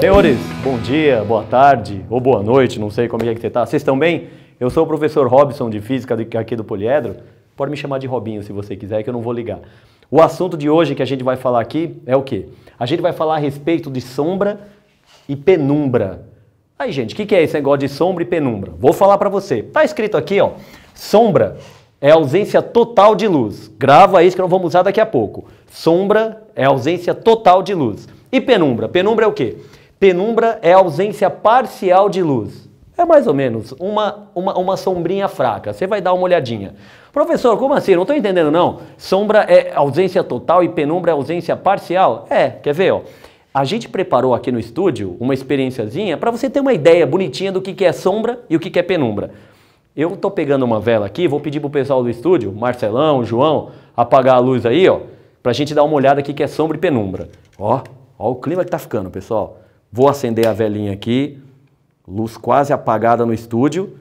Senhores, bom dia, boa tarde ou boa noite, não sei como é que você está. Vocês estão bem? Eu sou o professor Robson de Física aqui do Poliedro. Pode me chamar de Robinho se você quiser, que eu não vou ligar. O assunto de hoje que a gente vai falar aqui é o quê? A gente vai falar a respeito de sombra e penumbra. Aí, gente, o que, que é esse negócio de sombra e penumbra? Vou falar para você. Tá escrito aqui, ó. Sombra é ausência total de luz. Grava isso que nós vamos usar daqui a pouco. Sombra é ausência total de luz. E penumbra? Penumbra é o quê? Penumbra é ausência parcial de luz. É mais ou menos uma, uma, uma sombrinha fraca. Você vai dar uma olhadinha. Professor, como assim? Não estou entendendo, não. Sombra é ausência total e penumbra é ausência parcial? É, quer ver? Ó. A gente preparou aqui no estúdio uma experiênciazinha para você ter uma ideia bonitinha do que, que é sombra e o que, que é penumbra. Eu estou pegando uma vela aqui, vou pedir pro pessoal do estúdio, Marcelão, João, apagar a luz aí, ó, para a gente dar uma olhada aqui que é sombra e penumbra. Ó, ó o clima que tá ficando, pessoal. Vou acender a velhinha aqui, luz quase apagada no estúdio,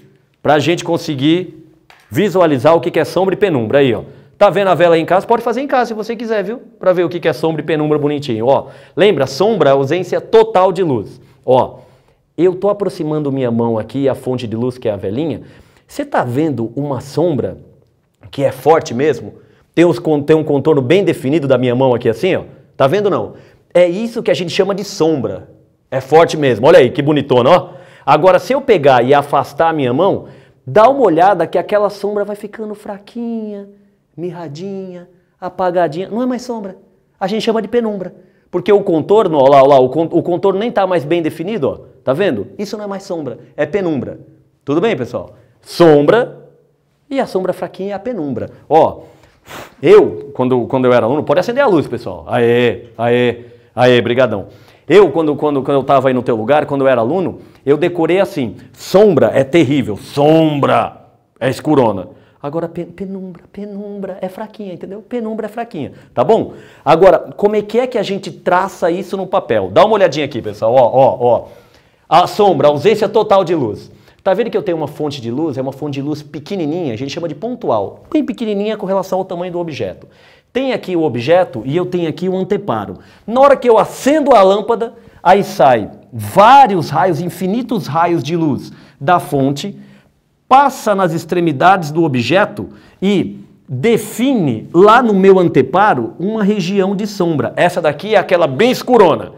para a gente conseguir visualizar o que é sombra e penumbra. Aí, ó. Tá vendo a vela aí em casa? Pode fazer em casa se você quiser, viu? Para ver o que é sombra e penumbra bonitinho. Ó, lembra, sombra é ausência total de luz. Ó, eu tô aproximando minha mão aqui, a fonte de luz que é a velhinha. Você tá vendo uma sombra que é forte mesmo? Tem, os, tem um contorno bem definido da minha mão aqui assim, ó. Tá vendo não? É isso que a gente chama de sombra. É forte mesmo. Olha aí, que bonitona, ó. Agora, se eu pegar e afastar a minha mão, dá uma olhada que aquela sombra vai ficando fraquinha, mirradinha, apagadinha. Não é mais sombra. A gente chama de penumbra. Porque o contorno, olha lá, olha lá, o contorno nem está mais bem definido, ó. Tá vendo? Isso não é mais sombra, é penumbra. Tudo bem, pessoal? Sombra e a sombra fraquinha é a penumbra. Ó, eu, quando, quando eu era aluno, pode acender a luz, pessoal. Aê, aê, aê, brigadão. Eu, quando, quando, quando eu estava aí no teu lugar, quando eu era aluno, eu decorei assim: sombra é terrível, sombra é escurona. Agora, penumbra, penumbra é fraquinha, entendeu? Penumbra é fraquinha, tá bom? Agora, como é que é que a gente traça isso no papel? Dá uma olhadinha aqui, pessoal, ó, ó, ó. A sombra, ausência total de luz. Tá vendo que eu tenho uma fonte de luz? É uma fonte de luz pequenininha, a gente chama de pontual. Bem pequenininha com relação ao tamanho do objeto tem aqui o objeto e eu tenho aqui o anteparo. Na hora que eu acendo a lâmpada, aí sai vários raios, infinitos raios de luz da fonte, passa nas extremidades do objeto e define lá no meu anteparo uma região de sombra. Essa daqui é aquela bem escurona.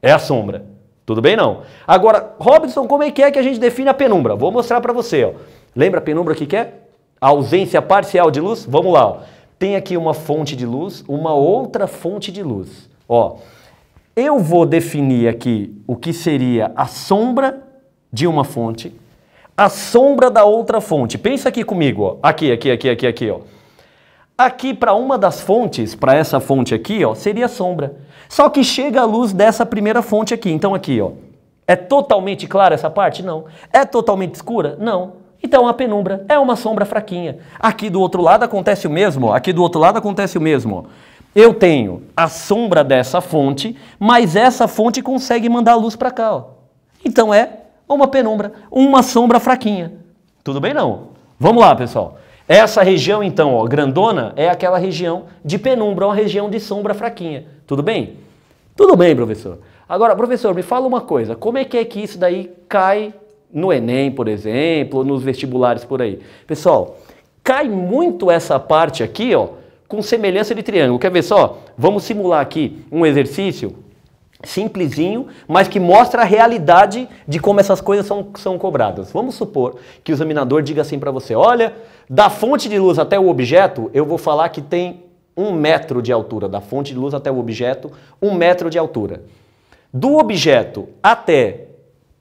É a sombra. Tudo bem não? Agora, Robinson, como é que é que a gente define a penumbra? Vou mostrar para você, ó. Lembra a penumbra que que é? A ausência parcial de luz? Vamos lá, ó tem aqui uma fonte de luz, uma outra fonte de luz. Ó, eu vou definir aqui o que seria a sombra de uma fonte, a sombra da outra fonte. Pensa aqui comigo, ó. Aqui, aqui, aqui, aqui, aqui, ó. Aqui para uma das fontes, para essa fonte aqui, ó, seria sombra. Só que chega a luz dessa primeira fonte aqui. Então aqui, ó. É totalmente clara essa parte? Não. É totalmente escura? Não. Então a penumbra é uma sombra fraquinha. Aqui do outro lado acontece o mesmo, aqui do outro lado acontece o mesmo. Eu tenho a sombra dessa fonte, mas essa fonte consegue mandar a luz para cá. Ó. Então é uma penumbra, uma sombra fraquinha. Tudo bem não? Vamos lá, pessoal. Essa região então, ó, grandona, é aquela região de penumbra, uma região de sombra fraquinha. Tudo bem? Tudo bem, professor. Agora, professor, me fala uma coisa. Como é que é que isso daí cai no Enem, por exemplo, nos vestibulares por aí. Pessoal, cai muito essa parte aqui, ó, com semelhança de triângulo. Quer ver só? Vamos simular aqui um exercício simplesinho, mas que mostra a realidade de como essas coisas são, são cobradas. Vamos supor que o examinador diga assim para você, olha, da fonte de luz até o objeto, eu vou falar que tem um metro de altura, da fonte de luz até o objeto, um metro de altura. Do objeto até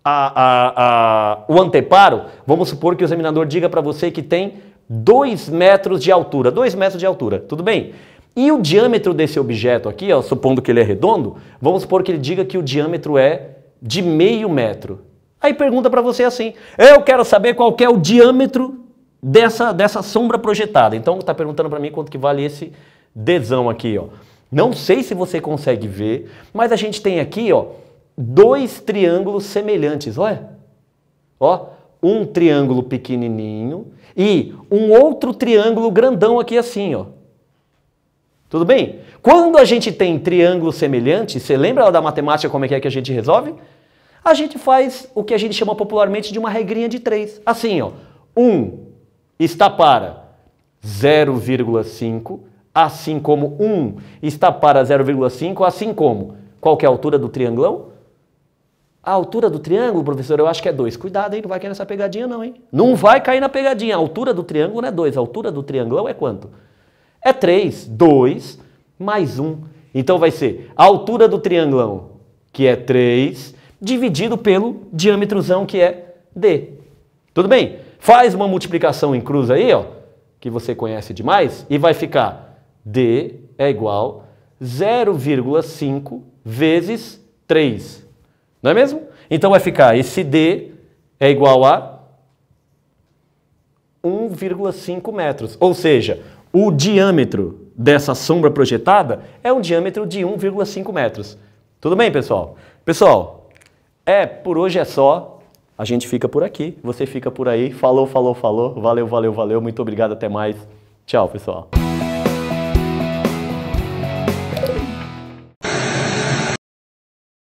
a, a, o anteparo, vamos supor que o examinador diga para você que tem 2 metros de altura, 2 metros de altura, tudo bem? E o diâmetro desse objeto aqui, ó, supondo que ele é redondo, vamos supor que ele diga que o diâmetro é de meio metro. Aí pergunta para você assim, eu quero saber qual que é o diâmetro dessa, dessa sombra projetada. Então está perguntando para mim quanto que vale esse desão aqui. Ó. Não sei se você consegue ver, mas a gente tem aqui ó, dois triângulos semelhantes. Olha, ó, um triângulo pequenininho e um outro triângulo grandão aqui assim, ó. Tudo bem? Quando a gente tem triângulos semelhantes, você lembra da matemática como é que é que a gente resolve? A gente faz o que a gente chama popularmente de uma regrinha de três. Assim, ó, 1 um está para 0,5, assim como 1 um está para 0,5, assim como qual é a altura do triângulo a altura do triângulo, professor, eu acho que é 2. Cuidado, hein? Não vai cair nessa pegadinha, não, hein? Não vai cair na pegadinha. A altura do triângulo não é 2. A altura do triangulão é quanto? É 3. 2 mais 1. Um. Então vai ser a altura do triângulo, que é 3, dividido pelo diâmetrozão, que é D. Tudo bem? Faz uma multiplicação em cruz aí, ó, que você conhece demais, e vai ficar D é igual 0,5 vezes 3. Não é mesmo? Então vai ficar esse D é igual a 1,5 metros. Ou seja, o diâmetro dessa sombra projetada é um diâmetro de 1,5 metros. Tudo bem, pessoal? Pessoal, é por hoje é só. A gente fica por aqui, você fica por aí. Falou, falou, falou. Valeu, valeu, valeu. Muito obrigado, até mais. Tchau, pessoal.